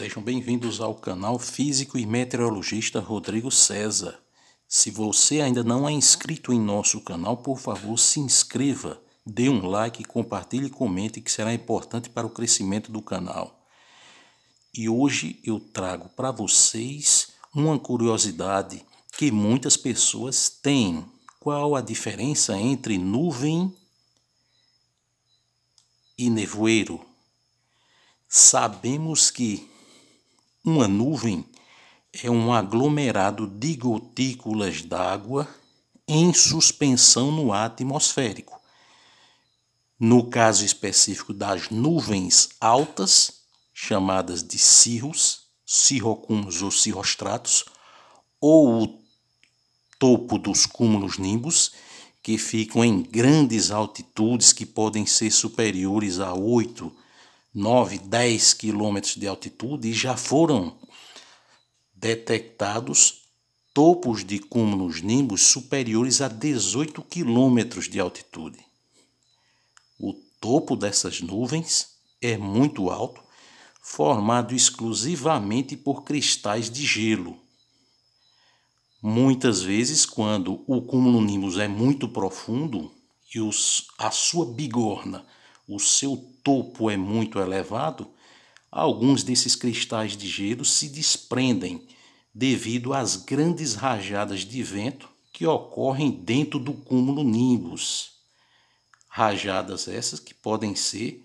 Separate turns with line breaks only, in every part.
Sejam bem-vindos ao canal Físico e Meteorologista Rodrigo César. Se você ainda não é inscrito em nosso canal, por favor, se inscreva, dê um like, compartilhe e comente que será importante para o crescimento do canal. E hoje eu trago para vocês uma curiosidade que muitas pessoas têm. Qual a diferença entre nuvem e nevoeiro? Sabemos que uma nuvem é um aglomerado de gotículas d'água em suspensão no ar atmosférico. No caso específico das nuvens altas, chamadas de cirros, cirrocúmulos ou cirrostratos, ou o topo dos cúmulos nimbos, que ficam em grandes altitudes que podem ser superiores a 8 9, 10 quilômetros de altitude e já foram detectados topos de cúmulos nimbos superiores a 18 quilômetros de altitude. O topo dessas nuvens é muito alto, formado exclusivamente por cristais de gelo. Muitas vezes, quando o cúmulo nimbus é muito profundo e os, a sua bigorna o seu topo é muito elevado, alguns desses cristais de gelo se desprendem devido às grandes rajadas de vento que ocorrem dentro do cúmulo Nimbus. Rajadas essas que podem ser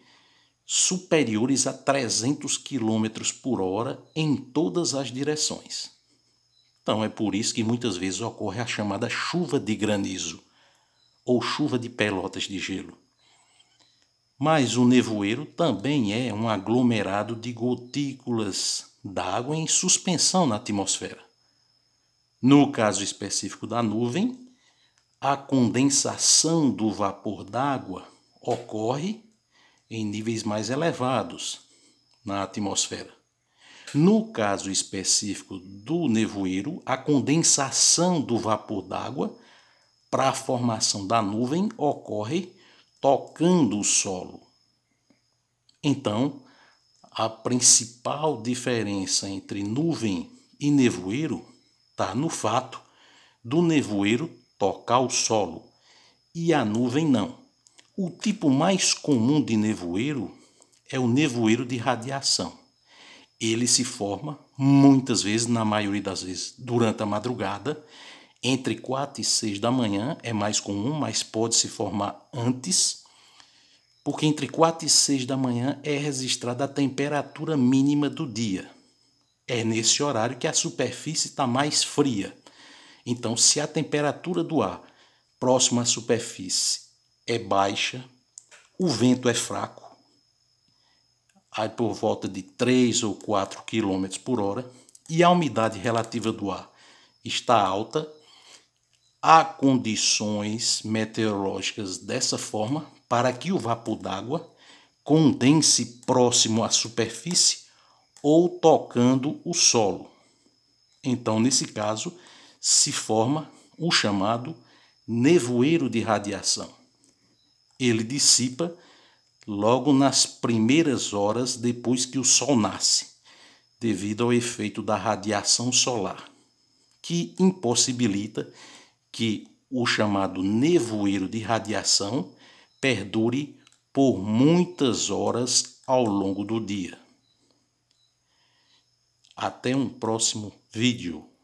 superiores a 300 km por hora em todas as direções. Então é por isso que muitas vezes ocorre a chamada chuva de granizo ou chuva de pelotas de gelo. Mas o nevoeiro também é um aglomerado de gotículas d'água em suspensão na atmosfera. No caso específico da nuvem, a condensação do vapor d'água ocorre em níveis mais elevados na atmosfera. No caso específico do nevoeiro, a condensação do vapor d'água para a formação da nuvem ocorre tocando o solo. Então, a principal diferença entre nuvem e nevoeiro está no fato do nevoeiro tocar o solo e a nuvem não. O tipo mais comum de nevoeiro é o nevoeiro de radiação. Ele se forma muitas vezes, na maioria das vezes, durante a madrugada entre 4 e 6 da manhã é mais comum, mas pode se formar antes, porque entre 4 e 6 da manhã é registrada a temperatura mínima do dia. É nesse horário que a superfície está mais fria. Então, se a temperatura do ar próximo à superfície é baixa, o vento é fraco, aí por volta de 3 ou 4 km por hora, e a umidade relativa do ar está alta, há condições meteorológicas dessa forma para que o vapor d'água condense próximo à superfície ou tocando o solo. Então, nesse caso, se forma o chamado nevoeiro de radiação. Ele dissipa logo nas primeiras horas depois que o sol nasce, devido ao efeito da radiação solar, que impossibilita que o chamado nevoeiro de radiação perdure por muitas horas ao longo do dia. Até um próximo vídeo.